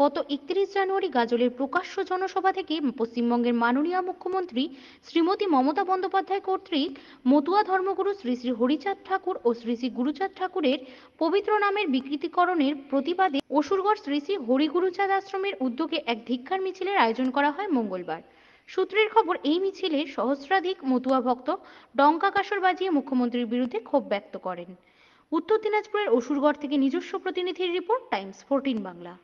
গত একত্রিশ জানুয়ারি গাজলের প্রকাশ্য জনসভা থেকে পশ্চিমবঙ্গের মাননীয় মুখ্যমন্ত্রী শ্রীমতী মমতা বন্দ্যোপাধ্যায় কর্তৃক মতুয়া ধর্মগুরু শ্রী শ্রী হরিচাঁদ ঠাকুর ও শ্রী শ্রী গুরুচাঁদ ঠাকুরের পবিত্র নামের বিকৃতিকরণের প্রতিবাদে অসুরগড় শ্রী শ্রী হরিগুরুচাঁদ আশ্রমের উদ্যোগে এক ধিক্ষার মিছিলের আয়োজন করা হয় মঙ্গলবার সূত্রের খবর এই মিছিলে সহস্রাধিক মতুয়া ভক্ত ডঙ্কা কাসর বাজিয়ে মুখ্যমন্ত্রীর বিরুদ্ধে ক্ষোভ ব্যক্ত করেন উত্তর দিনাজপুরের অসুরগড় থেকে নিজস্ব প্রতিনিধির রিপোর্ট টাইমস ফোরটিন বাংলা